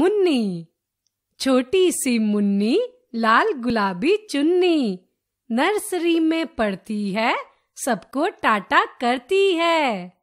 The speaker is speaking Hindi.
मुन्नी छोटी सी मुन्नी लाल गुलाबी चुन्नी नर्सरी में पढ़ती है सबको टाटा करती है